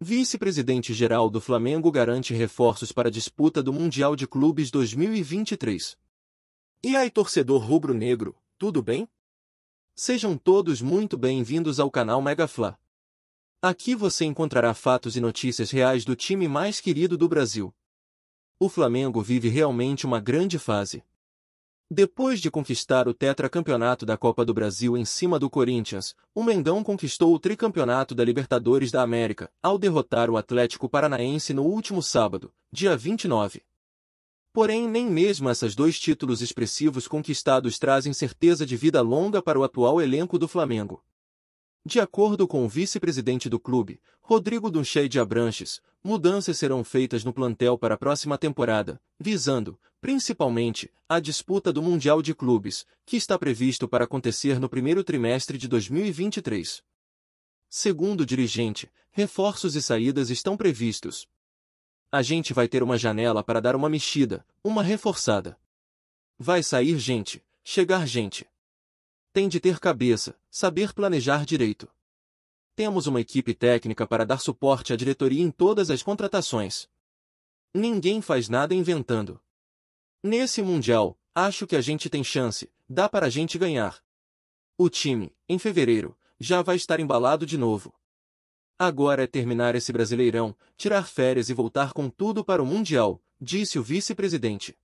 Vice-presidente geral do Flamengo garante reforços para a disputa do Mundial de Clubes 2023. E aí, torcedor rubro-negro, tudo bem? Sejam todos muito bem-vindos ao canal Megafla. Aqui você encontrará fatos e notícias reais do time mais querido do Brasil. O Flamengo vive realmente uma grande fase. Depois de conquistar o tetracampeonato da Copa do Brasil em cima do Corinthians, o Mengão conquistou o tricampeonato da Libertadores da América, ao derrotar o Atlético Paranaense no último sábado, dia 29. Porém, nem mesmo esses dois títulos expressivos conquistados trazem certeza de vida longa para o atual elenco do Flamengo. De acordo com o vice-presidente do clube, Rodrigo Dunchei de Abranches, mudanças serão feitas no plantel para a próxima temporada, visando, principalmente, a disputa do Mundial de Clubes, que está previsto para acontecer no primeiro trimestre de 2023. Segundo o dirigente, reforços e saídas estão previstos. A gente vai ter uma janela para dar uma mexida, uma reforçada. Vai sair gente, chegar gente. Tem de ter cabeça, saber planejar direito. Temos uma equipe técnica para dar suporte à diretoria em todas as contratações. Ninguém faz nada inventando. Nesse Mundial, acho que a gente tem chance, dá para a gente ganhar. O time, em fevereiro, já vai estar embalado de novo. Agora é terminar esse brasileirão, tirar férias e voltar com tudo para o Mundial, disse o vice-presidente.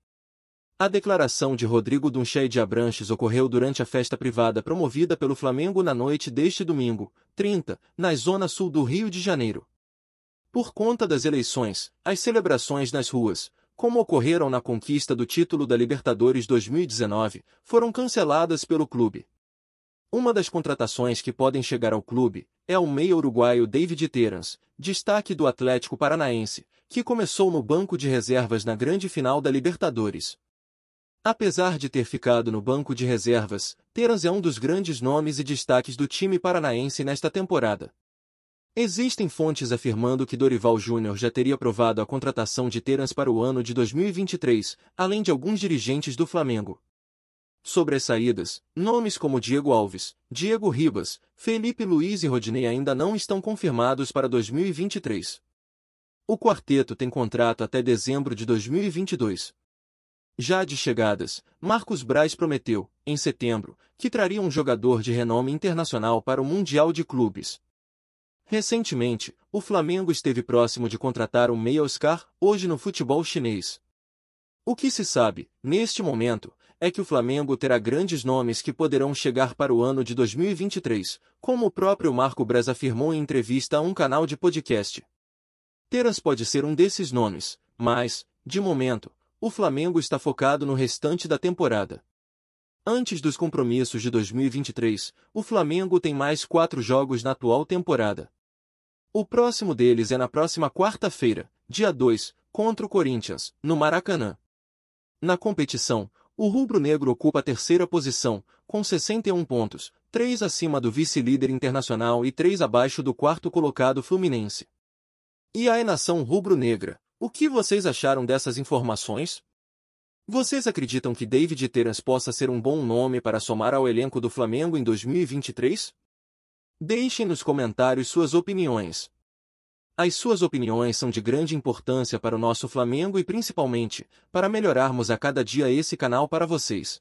A declaração de Rodrigo Dunché de Abranches ocorreu durante a festa privada promovida pelo Flamengo na noite deste domingo, 30, na zona sul do Rio de Janeiro. Por conta das eleições, as celebrações nas ruas, como ocorreram na conquista do título da Libertadores 2019, foram canceladas pelo clube. Uma das contratações que podem chegar ao clube é o meio uruguaio David Terans, destaque do Atlético Paranaense, que começou no banco de reservas na grande final da Libertadores, Apesar de ter ficado no banco de reservas, Terans é um dos grandes nomes e destaques do time paranaense nesta temporada. Existem fontes afirmando que Dorival Júnior já teria aprovado a contratação de Terans para o ano de 2023, além de alguns dirigentes do Flamengo. Sobre as saídas, nomes como Diego Alves, Diego Ribas, Felipe Luiz e Rodinei ainda não estão confirmados para 2023. O quarteto tem contrato até dezembro de 2022. Já de chegadas, Marcos Braz prometeu, em setembro, que traria um jogador de renome internacional para o Mundial de Clubes. Recentemente, o Flamengo esteve próximo de contratar o meia Oscar, hoje no futebol chinês. O que se sabe, neste momento, é que o Flamengo terá grandes nomes que poderão chegar para o ano de 2023, como o próprio Marco Braz afirmou em entrevista a um canal de podcast. Teras pode ser um desses nomes, mas, de momento, o Flamengo está focado no restante da temporada. Antes dos compromissos de 2023, o Flamengo tem mais quatro jogos na atual temporada. O próximo deles é na próxima quarta-feira, dia 2, contra o Corinthians, no Maracanã. Na competição, o rubro-negro ocupa a terceira posição, com 61 pontos, três acima do vice-líder internacional e três abaixo do quarto colocado fluminense. E a nação rubro-negra, o que vocês acharam dessas informações? Vocês acreditam que David Terence possa ser um bom nome para somar ao elenco do Flamengo em 2023? Deixem nos comentários suas opiniões. As suas opiniões são de grande importância para o nosso Flamengo e principalmente para melhorarmos a cada dia esse canal para vocês.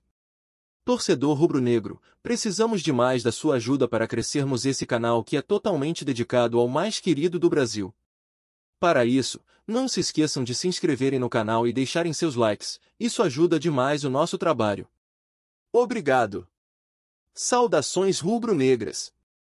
Torcedor rubro-negro, precisamos de mais da sua ajuda para crescermos esse canal que é totalmente dedicado ao mais querido do Brasil. Para isso, não se esqueçam de se inscreverem no canal e deixarem seus likes, isso ajuda demais o nosso trabalho. Obrigado! Saudações rubro-negras!